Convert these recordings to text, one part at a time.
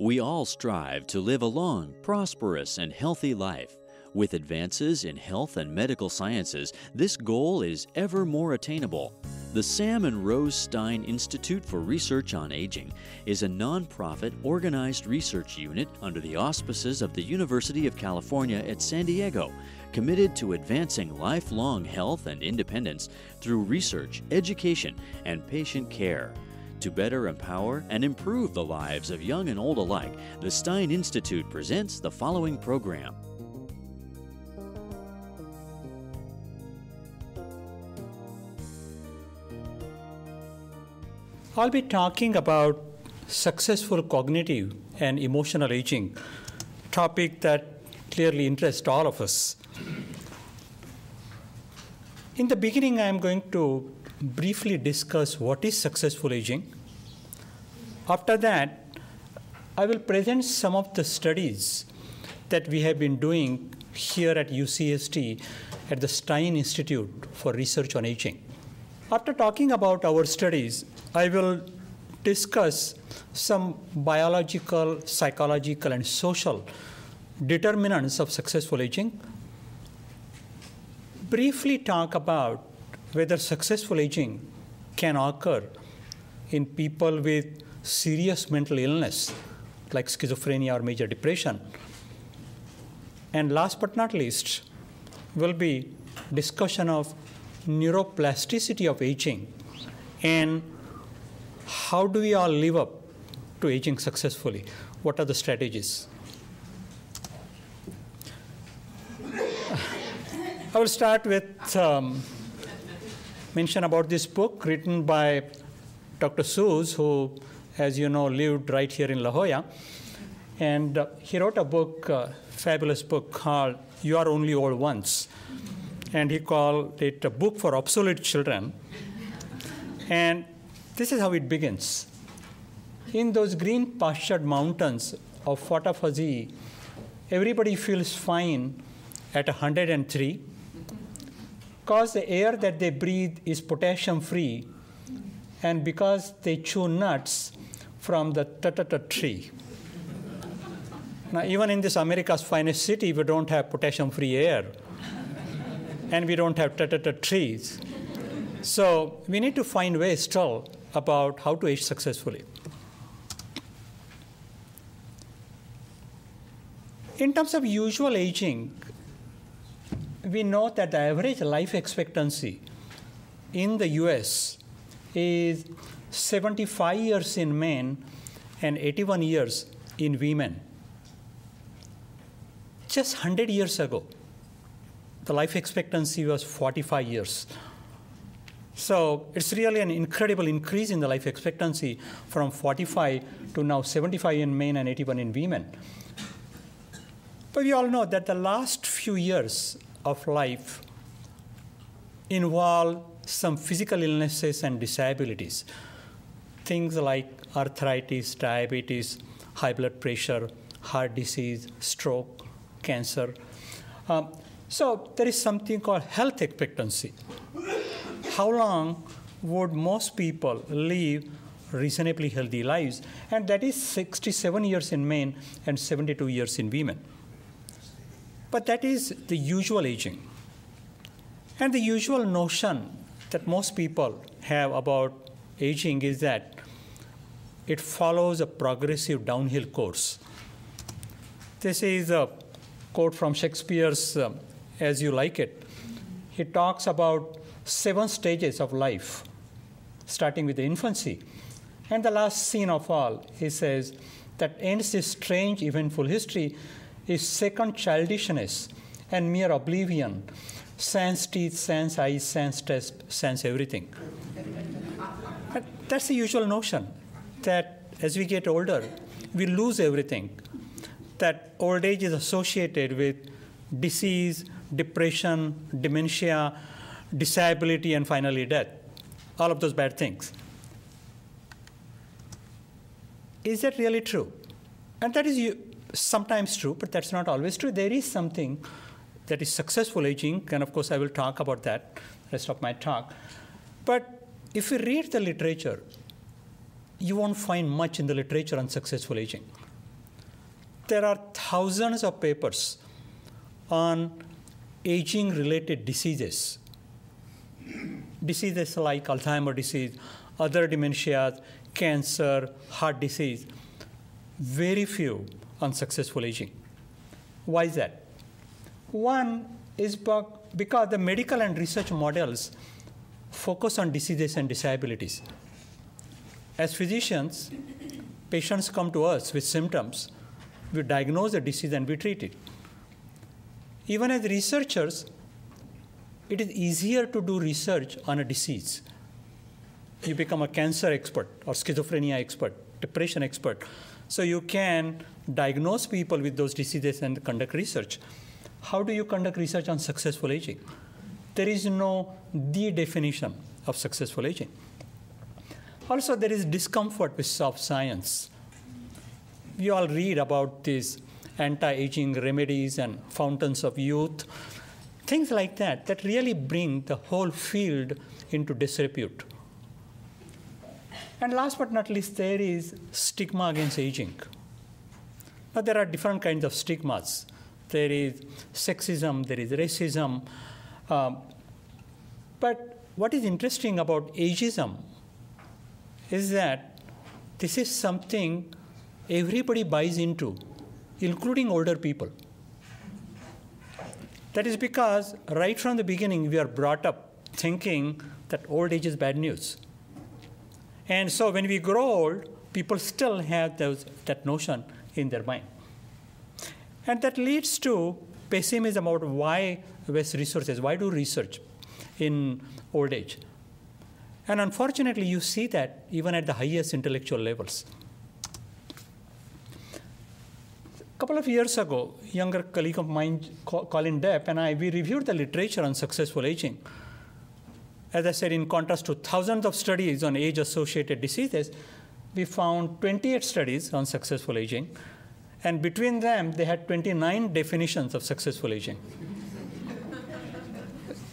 We all strive to live a long, prosperous, and healthy life. With advances in health and medical sciences, this goal is ever more attainable. The Sam and Rose Stein Institute for Research on Aging is a nonprofit organized research unit under the auspices of the University of California at San Diego, committed to advancing lifelong health and independence through research, education, and patient care. To better empower and improve the lives of young and old alike, the Stein Institute presents the following program. I'll be talking about successful cognitive and emotional aging, topic that clearly interests all of us. In the beginning, I am going to briefly discuss what is successful aging after that, I will present some of the studies that we have been doing here at UCSD at the Stein Institute for Research on Aging. After talking about our studies, I will discuss some biological, psychological, and social determinants of successful aging, briefly talk about whether successful aging can occur in people with serious mental illness like schizophrenia or major depression. And last but not least will be discussion of neuroplasticity of aging and how do we all live up to aging successfully? What are the strategies? I will start with um, mention about this book written by Dr. Seuss, who as you know, lived right here in La Jolla. And uh, he wrote a book, uh, fabulous book called You Are Only Old Once. And he called it a book for obsolete children. And this is how it begins. In those green pastured mountains of Fatafazzi, everybody feels fine at 103 because the air that they breathe is potassium free and because they chew nuts from the ta-ta-ta tree. now, even in this America's finest city, we don't have potassium-free air, and we don't have ta-ta-ta trees. So we need to find ways still about how to age successfully. In terms of usual aging, we know that the average life expectancy in the US is 75 years in men and 81 years in women. Just 100 years ago, the life expectancy was 45 years. So it's really an incredible increase in the life expectancy from 45 to now 75 in men and 81 in women. But we all know that the last few years of life involve some physical illnesses and disabilities things like arthritis, diabetes, high blood pressure, heart disease, stroke, cancer. Um, so there is something called health expectancy. How long would most people live reasonably healthy lives? And that is 67 years in men and 72 years in women. But that is the usual aging. And the usual notion that most people have about aging is that it follows a progressive downhill course. This is a quote from Shakespeare's um, As You Like It. He talks about seven stages of life, starting with infancy. And the last scene of all, he says, that ends this strange, eventful history is second childishness and mere oblivion, Sense, teeth, sense, eyes, sense, test, sense everything that's the usual notion that as we get older, we lose everything. That old age is associated with disease, depression, dementia, disability, and finally death. All of those bad things. Is that really true? And that is sometimes true, but that's not always true. There is something that is successful aging, and of course, I will talk about that rest of my talk. But if you read the literature, you won't find much in the literature on successful aging. There are thousands of papers on aging related diseases. Diseases like Alzheimer's disease, other dementias, cancer, heart disease. Very few on successful aging. Why is that? One is because the medical and research models focus on diseases and disabilities. As physicians, patients come to us with symptoms, we diagnose the disease and we treat it. Even as researchers, it is easier to do research on a disease. You become a cancer expert or schizophrenia expert, depression expert. So you can diagnose people with those diseases and conduct research. How do you conduct research on successful aging? there is no the definition of successful aging. Also, there is discomfort with soft science. You all read about these anti-aging remedies and fountains of youth, things like that, that really bring the whole field into disrepute. And last but not least, there is stigma against aging. Now, there are different kinds of stigmas. There is sexism, there is racism, um, but what is interesting about ageism is that this is something everybody buys into, including older people. That is because right from the beginning we are brought up thinking that old age is bad news. And so when we grow old, people still have those, that notion in their mind. And that leads to pessimism about why best resources. Why do research in old age? And unfortunately, you see that even at the highest intellectual levels. A couple of years ago, younger colleague of mine, Colin Depp, and I, we reviewed the literature on successful aging. As I said, in contrast to thousands of studies on age-associated diseases, we found 28 studies on successful aging, and between them, they had 29 definitions of successful aging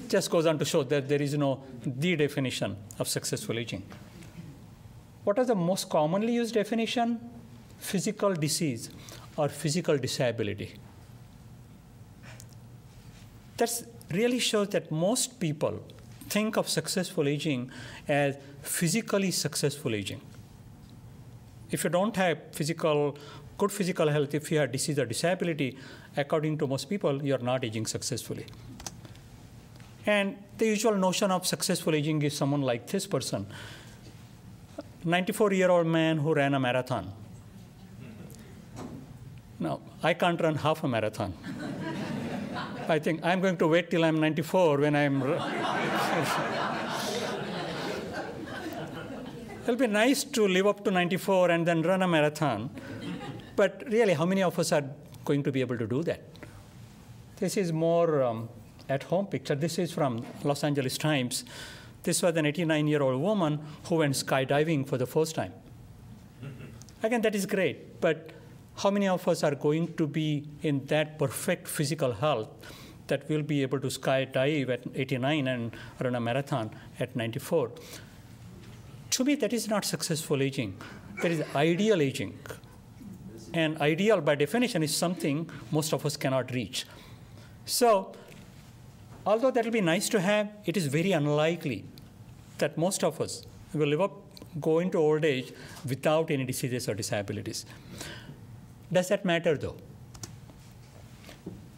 just goes on to show that there is no the definition of successful aging. What is the most commonly used definition? Physical disease or physical disability. That really shows that most people think of successful aging as physically successful aging. If you don't have physical, good physical health, if you have disease or disability, according to most people, you are not aging successfully. And the usual notion of successful aging is someone like this person 94 year old man who ran a marathon. Now, I can't run half a marathon. I think I'm going to wait till I'm 94 when I'm. It'll be nice to live up to 94 and then run a marathon. But really, how many of us are going to be able to do that? This is more um, at home picture. This is from Los Angeles Times. This was an 89 year old woman who went skydiving for the first time. Again, that is great, but how many of us are going to be in that perfect physical health that we'll be able to skydive at 89 and run a marathon at 94? To me, that is not successful aging. That is ideal aging. And ideal, by definition, is something most of us cannot reach. So Although that'll be nice to have, it is very unlikely that most of us will live up, go into old age without any diseases or disabilities. Does that matter though?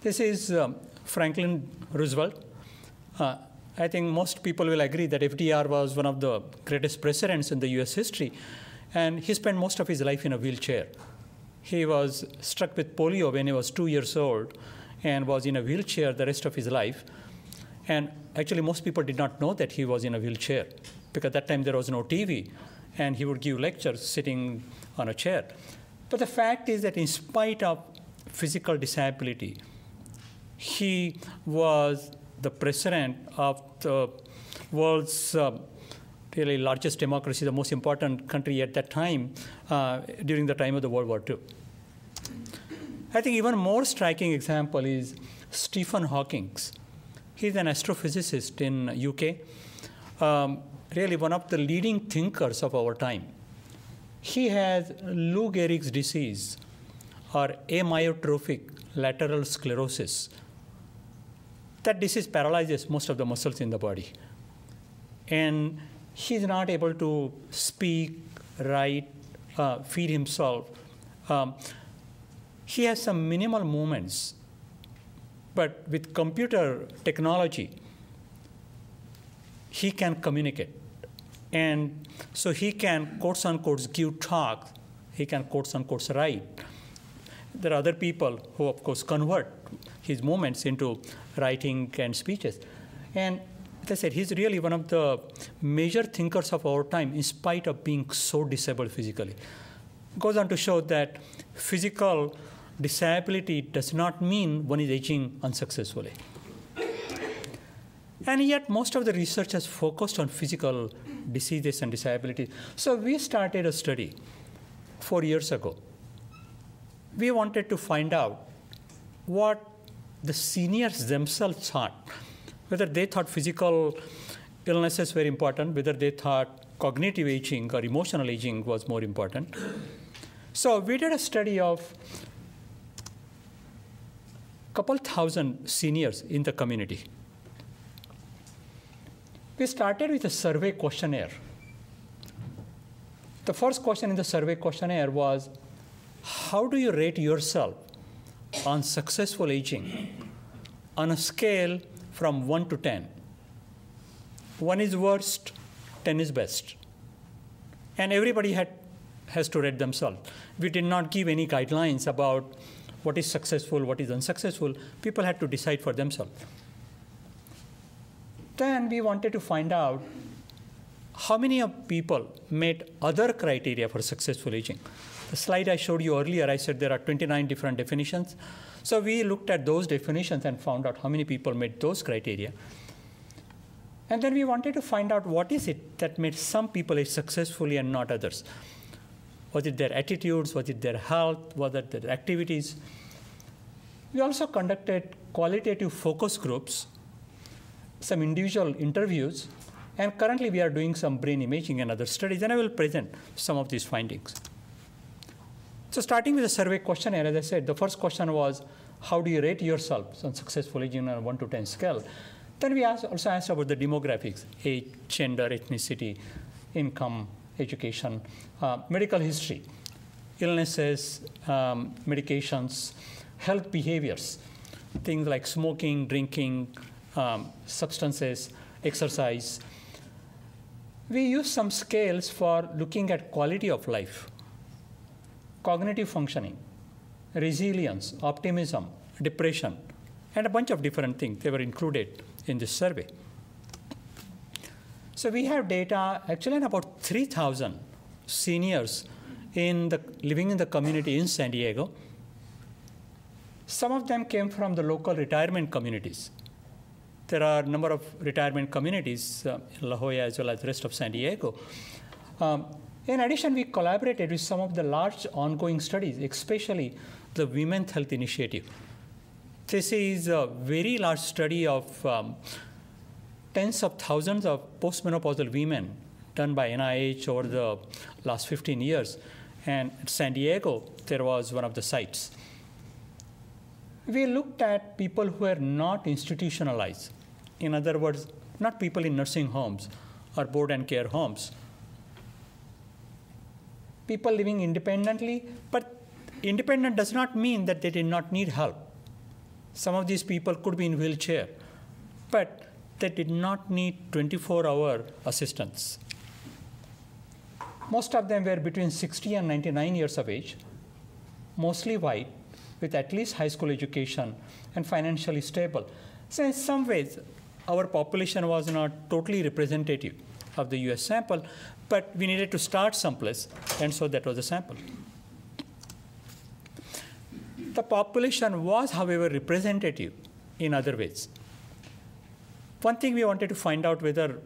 This is um, Franklin Roosevelt. Uh, I think most people will agree that FDR was one of the greatest presidents in the US history, and he spent most of his life in a wheelchair. He was struck with polio when he was two years old and was in a wheelchair the rest of his life. And actually, most people did not know that he was in a wheelchair because at that time there was no TV, and he would give lectures sitting on a chair. But the fact is that in spite of physical disability, he was the president of the world's uh, really largest democracy, the most important country at that time, uh, during the time of the World War II. I think even more striking example is Stephen Hawking's He's an astrophysicist in UK, um, really one of the leading thinkers of our time. He has Lou Gehrig's disease or amyotrophic lateral sclerosis. That disease paralyzes most of the muscles in the body. And he's not able to speak, write, uh, feed himself. Um, he has some minimal movements but with computer technology, he can communicate. And so he can, quotes unquote, give talks. He can, quotes unquote, write. There are other people who, of course, convert his moments into writing and speeches. And as I said, he's really one of the major thinkers of our time, in spite of being so disabled physically. Goes on to show that physical disability does not mean one is aging unsuccessfully. And yet, most of the research has focused on physical diseases and disabilities. So, we started a study four years ago. We wanted to find out what the seniors themselves thought, whether they thought physical illnesses were important, whether they thought cognitive aging or emotional aging was more important. So, we did a study of couple thousand seniors in the community. We started with a survey questionnaire. The first question in the survey questionnaire was, how do you rate yourself on successful aging on a scale from 1 to 10? 1 is worst, 10 is best. And everybody had, has to rate themselves. We did not give any guidelines about what is successful, what is unsuccessful, people had to decide for themselves. Then we wanted to find out how many of people met other criteria for successful aging. The slide I showed you earlier, I said there are 29 different definitions. So we looked at those definitions and found out how many people met those criteria. And then we wanted to find out what is it that made some people age successfully and not others. Was it their attitudes? Was it their health? Was it their activities? We also conducted qualitative focus groups, some individual interviews, and currently we are doing some brain imaging and other studies, and I will present some of these findings. So starting with the survey questionnaire, as I said, the first question was, how do you rate yourself on successfully on a 1 to 10 scale? Then we asked, also asked about the demographics, age, gender, ethnicity, income, education, uh, medical history, illnesses, um, medications, health behaviors, things like smoking, drinking, um, substances, exercise. We use some scales for looking at quality of life, cognitive functioning, resilience, optimism, depression, and a bunch of different things. They were included in this survey. So we have data actually on about 3,000 seniors in the, living in the community in San Diego. Some of them came from the local retirement communities. There are a number of retirement communities uh, in La Jolla as well as the rest of San Diego. Um, in addition, we collaborated with some of the large ongoing studies, especially the Women's Health Initiative. This is a very large study of um, tens of thousands of postmenopausal women done by NIH over the last 15 years. And San Diego, there was one of the sites. We looked at people who are not institutionalized. In other words, not people in nursing homes or board and care homes. People living independently, but independent does not mean that they did not need help. Some of these people could be in wheelchair, but they did not need 24 hour assistance. Most of them were between 60 and 99 years of age, mostly white, with at least high school education and financially stable. So, in some ways, our population was not totally representative of the US sample, but we needed to start someplace, and so that was the sample. The population was, however, representative in other ways. One thing we wanted to find out whether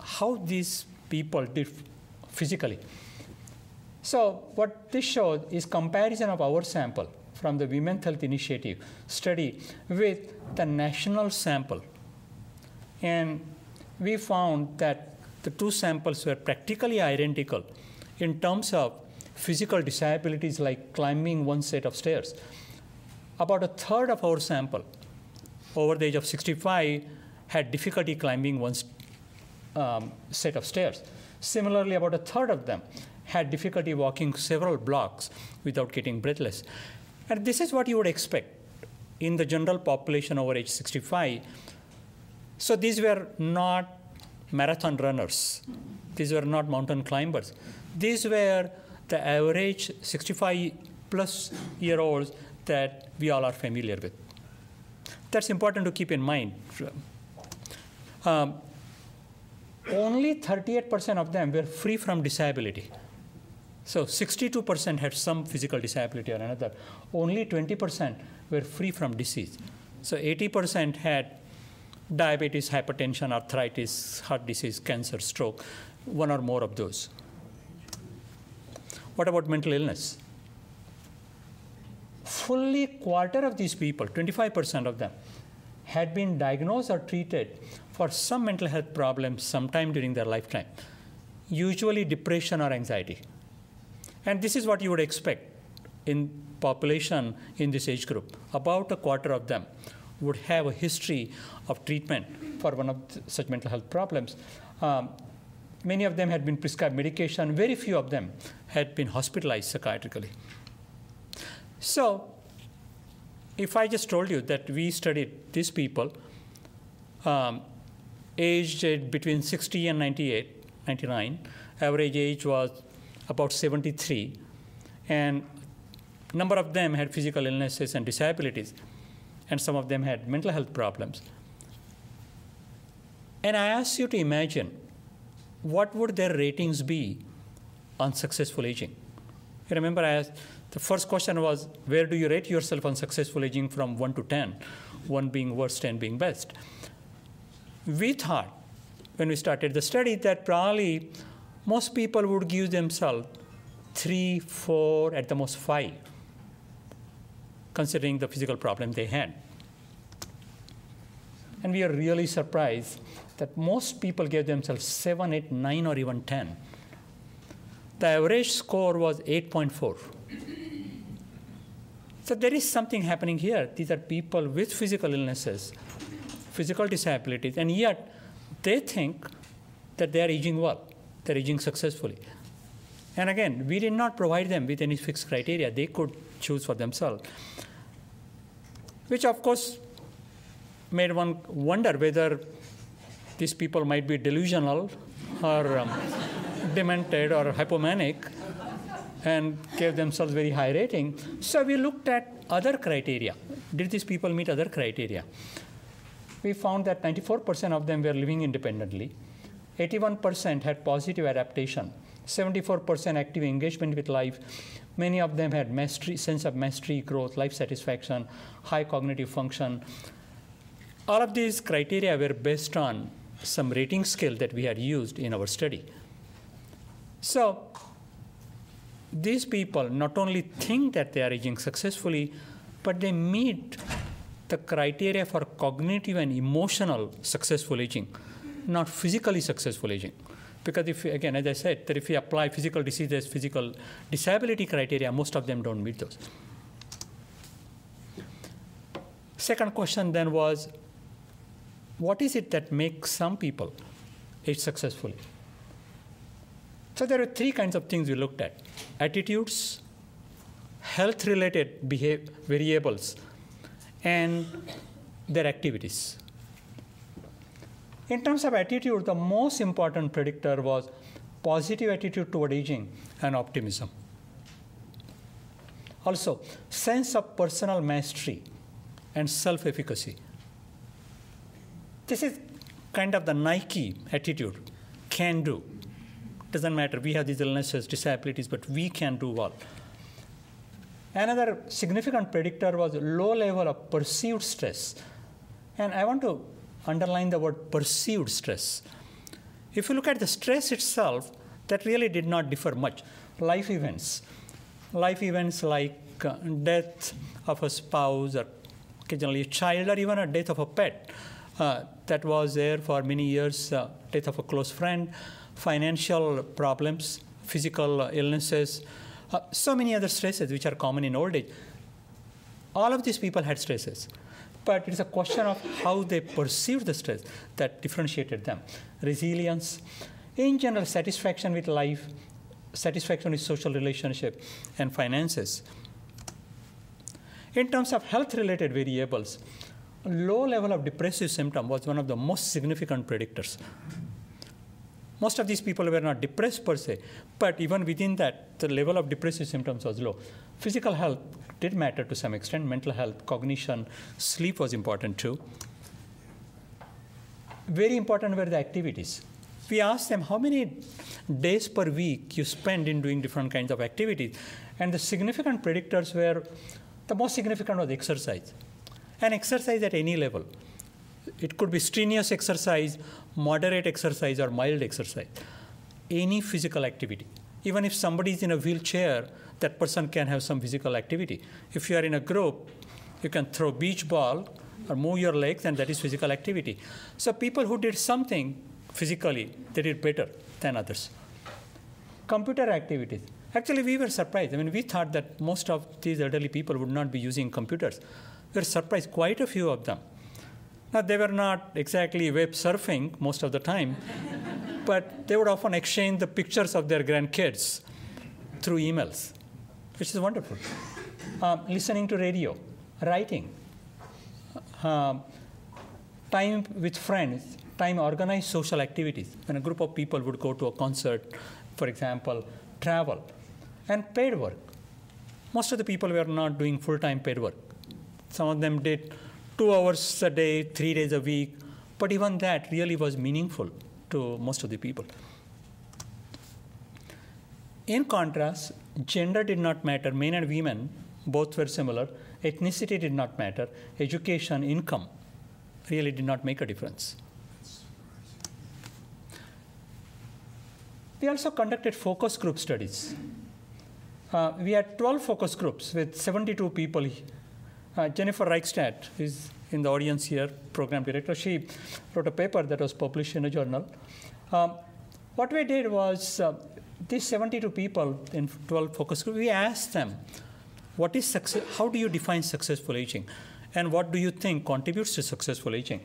how these people did physically. So what this showed is comparison of our sample from the Women's Health Initiative study with the national sample. And we found that the two samples were practically identical in terms of physical disabilities like climbing one set of stairs. About a third of our sample over the age of 65 had difficulty climbing one um, set of stairs. Similarly, about a third of them had difficulty walking several blocks without getting breathless. And this is what you would expect in the general population over age 65. So these were not marathon runners. These were not mountain climbers. These were the average 65 plus year olds that we all are familiar with. That's important to keep in mind um, only 38% of them were free from disability. So 62% had some physical disability or another. Only 20% were free from disease. So 80% had diabetes, hypertension, arthritis, heart disease, cancer, stroke, one or more of those. What about mental illness? Fully quarter of these people, 25% of them, had been diagnosed or treated for some mental health problems sometime during their lifetime, usually depression or anxiety. And this is what you would expect in population in this age group. About a quarter of them would have a history of treatment for one of such mental health problems. Um, many of them had been prescribed medication. Very few of them had been hospitalized psychiatrically. So if I just told you that we studied these people, um, aged between 60 and 98, 99. Average age was about 73. And number of them had physical illnesses and disabilities. And some of them had mental health problems. And I ask you to imagine what would their ratings be on successful aging? You remember I asked, the first question was, where do you rate yourself on successful aging from 1 to 10? 1 being worst, 10 being best we thought when we started the study that probably most people would give themselves three, four, at the most five, considering the physical problem they had. And we are really surprised that most people gave themselves seven, eight, nine, or even 10. The average score was 8.4. So there is something happening here. These are people with physical illnesses physical disabilities, and yet they think that they are aging well, they're aging successfully. And again, we did not provide them with any fixed criteria. They could choose for themselves, which of course made one wonder whether these people might be delusional or um, demented or hypomanic and gave themselves very high rating. So we looked at other criteria. Did these people meet other criteria? we found that 94% of them were living independently, 81% had positive adaptation, 74% active engagement with life. Many of them had mastery, sense of mastery, growth, life satisfaction, high cognitive function. All of these criteria were based on some rating scale that we had used in our study. So these people not only think that they are aging successfully, but they meet the criteria for cognitive and emotional successful aging, not physically successful aging. Because if again, as I said, that if we apply physical diseases, physical disability criteria, most of them don't meet those. Second question then was, what is it that makes some people age successfully? So there are three kinds of things we looked at: attitudes, health-related variables and their activities. In terms of attitude, the most important predictor was positive attitude toward aging and optimism. Also, sense of personal mastery and self-efficacy. This is kind of the Nike attitude, can do. Doesn't matter, we have these illnesses, disabilities, but we can do well. Another significant predictor was low level of perceived stress. And I want to underline the word perceived stress. If you look at the stress itself, that really did not differ much. Life events, life events like uh, death of a spouse or occasionally a child or even a death of a pet uh, that was there for many years, uh, death of a close friend, financial problems, physical illnesses, uh, so many other stresses which are common in old age. All of these people had stresses, but it's a question of how they perceived the stress that differentiated them. Resilience, in general, satisfaction with life, satisfaction with social relationship, and finances. In terms of health-related variables, low level of depressive symptom was one of the most significant predictors most of these people were not depressed per se, but even within that, the level of depressive symptoms was low. Physical health did matter to some extent, mental health, cognition, sleep was important too. Very important were the activities. We asked them how many days per week you spend in doing different kinds of activities, and the significant predictors were the most significant was exercise. And exercise at any level. It could be strenuous exercise moderate exercise or mild exercise, any physical activity. Even if somebody is in a wheelchair, that person can have some physical activity. If you are in a group, you can throw beach ball or move your legs, and that is physical activity. So people who did something physically, they did better than others. Computer activities. Actually, we were surprised. I mean, we thought that most of these elderly people would not be using computers. We were surprised, quite a few of them now, they were not exactly web surfing most of the time, but they would often exchange the pictures of their grandkids through emails, which is wonderful. Um, listening to radio, writing, um, time with friends, time organized social activities. When a group of people would go to a concert, for example, travel, and paid work. Most of the people were not doing full time paid work. Some of them did two hours a day, three days a week. But even that really was meaningful to most of the people. In contrast, gender did not matter. Men and women both were similar. Ethnicity did not matter. Education, income really did not make a difference. We also conducted focus group studies. Uh, we had 12 focus groups with 72 people uh, Jennifer Reichstadt is in the audience here, program director. She wrote a paper that was published in a journal. Um, what we did was uh, these 72 people in 12 focus groups, we asked them, what is success, how do you define successful aging? And what do you think contributes to successful aging?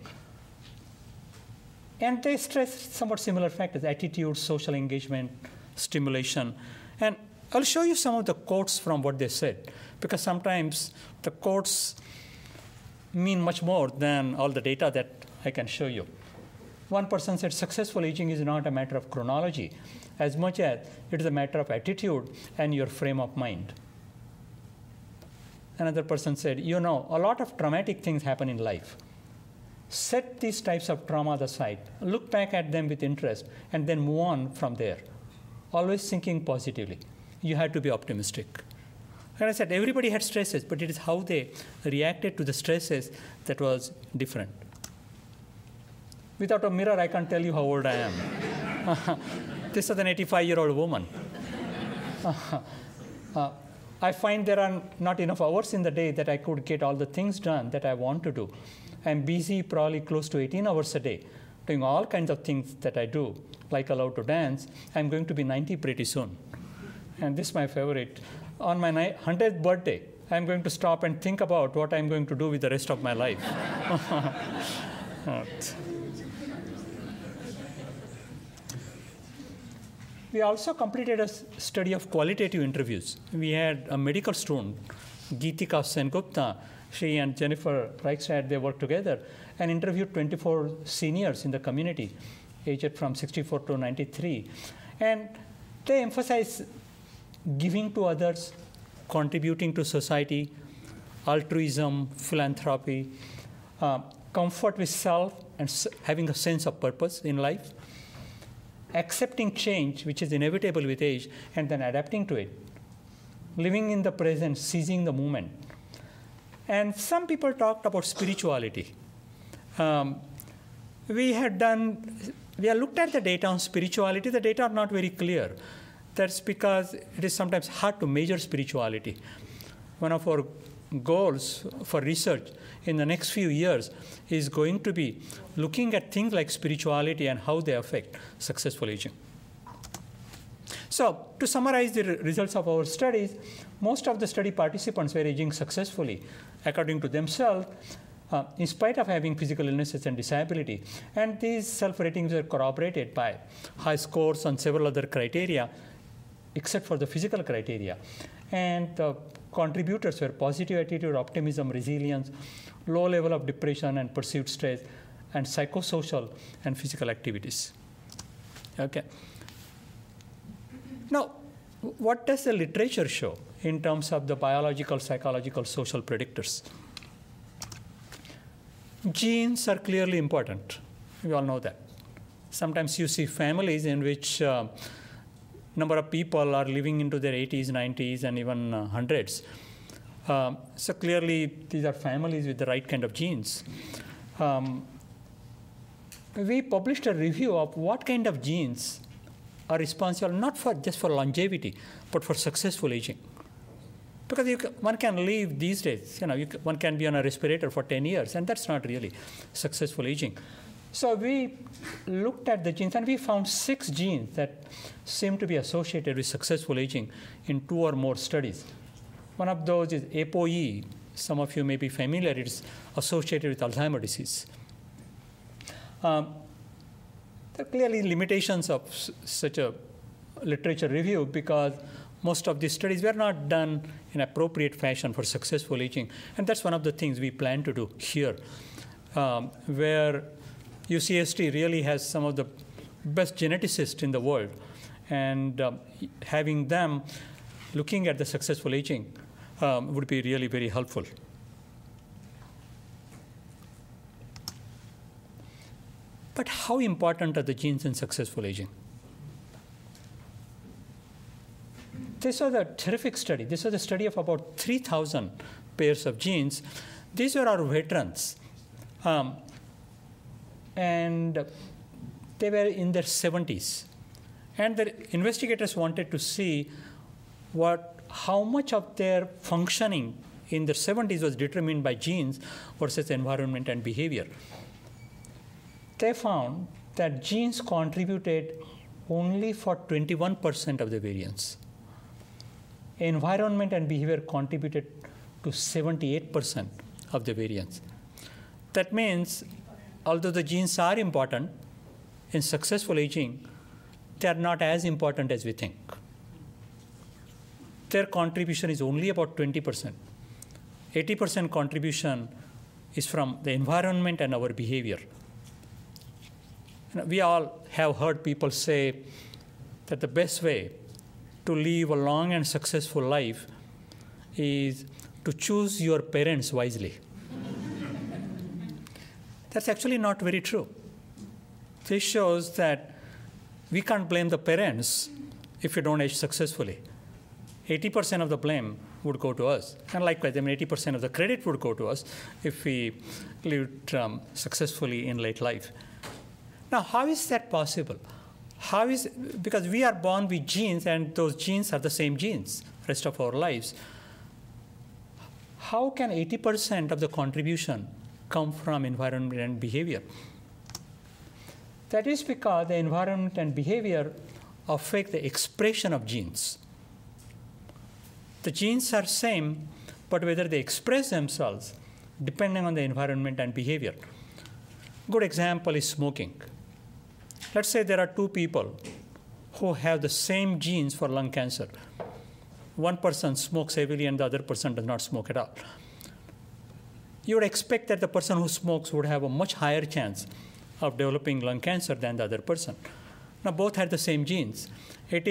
And they stressed somewhat similar factors, attitude, social engagement, stimulation. And I'll show you some of the quotes from what they said, because sometimes the quotes mean much more than all the data that I can show you. One person said, successful aging is not a matter of chronology as much as it is a matter of attitude and your frame of mind. Another person said, you know, a lot of traumatic things happen in life. Set these types of trauma aside, look back at them with interest, and then move on from there. Always thinking positively you had to be optimistic. Like I said, everybody had stresses, but it is how they reacted to the stresses that was different. Without a mirror, I can't tell you how old I am. this is an 85 year old woman. uh, I find there are not enough hours in the day that I could get all the things done that I want to do. I'm busy probably close to 18 hours a day doing all kinds of things that I do, like allowed to dance. I'm going to be 90 pretty soon and this is my favorite, on my 100th birthday, I'm going to stop and think about what I'm going to do with the rest of my life. we also completed a study of qualitative interviews. We had a medical student, Geetika Sengupta, she and Jennifer Reichstadt they worked together and interviewed 24 seniors in the community, aged from 64 to 93. And they emphasize giving to others, contributing to society, altruism, philanthropy, uh, comfort with self, and having a sense of purpose in life, accepting change, which is inevitable with age, and then adapting to it, living in the present, seizing the moment. And some people talked about spirituality. Um, we had done, we have looked at the data on spirituality. The data are not very clear. That's because it is sometimes hard to measure spirituality. One of our goals for research in the next few years is going to be looking at things like spirituality and how they affect successful aging. So, to summarize the results of our studies, most of the study participants were aging successfully according to themselves. Uh, in spite of having physical illnesses and disability. And these self ratings were corroborated by high scores on several other criteria, except for the physical criteria. And the contributors were positive attitude, optimism, resilience, low level of depression and perceived stress, and psychosocial and physical activities. Okay. Now, what does the literature show in terms of the biological, psychological, social predictors? Genes are clearly important. We all know that. Sometimes you see families in which uh, number of people are living into their 80s, 90s, and even uh, hundreds. Um, so clearly, these are families with the right kind of genes. Um, we published a review of what kind of genes are responsible not for just for longevity, but for successful aging. Because can, one can live these days, you know, you, one can be on a respirator for 10 years, and that's not really successful aging. So we looked at the genes and we found six genes that seem to be associated with successful aging in two or more studies. One of those is ApoE. Some of you may be familiar, it's associated with Alzheimer's disease. Um, there are clearly limitations of such a literature review because most of these studies were not done in appropriate fashion for successful aging. And that's one of the things we plan to do here, um, where UCSD really has some of the best geneticists in the world. And um, having them looking at the successful aging um, would be really very helpful. But how important are the genes in successful aging? This was a terrific study. This was a study of about 3,000 pairs of genes. These were our veterans. Um, and they were in their 70s. And the investigators wanted to see what, how much of their functioning in the 70s was determined by genes versus environment and behavior. They found that genes contributed only for 21% of the variance. Environment and behavior contributed to 78% of the variance. That means although the genes are important in successful aging, they are not as important as we think. Their contribution is only about 20%. 80% contribution is from the environment and our behavior. We all have heard people say that the best way to live a long and successful life is to choose your parents wisely. That's actually not very true. This shows that we can't blame the parents if you don't age successfully. 80% of the blame would go to us. And likewise, I mean, 80% of the credit would go to us if we lived um, successfully in late life. Now, how is that possible? How is because we are born with genes, and those genes are the same genes rest of our lives. How can 80% of the contribution come from environment and behavior. That is because the environment and behavior affect the expression of genes. The genes are same, but whether they express themselves depending on the environment and behavior. Good example is smoking. Let's say there are two people who have the same genes for lung cancer. One person smokes heavily and the other person does not smoke at all you would expect that the person who smokes would have a much higher chance of developing lung cancer than the other person. Now, both had the same genes. It is